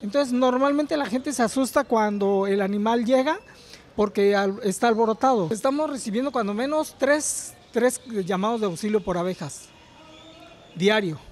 Entonces, normalmente la gente se asusta cuando el animal llega porque está alborotado. Estamos recibiendo cuando menos tres, llamados de auxilio por abejas diario.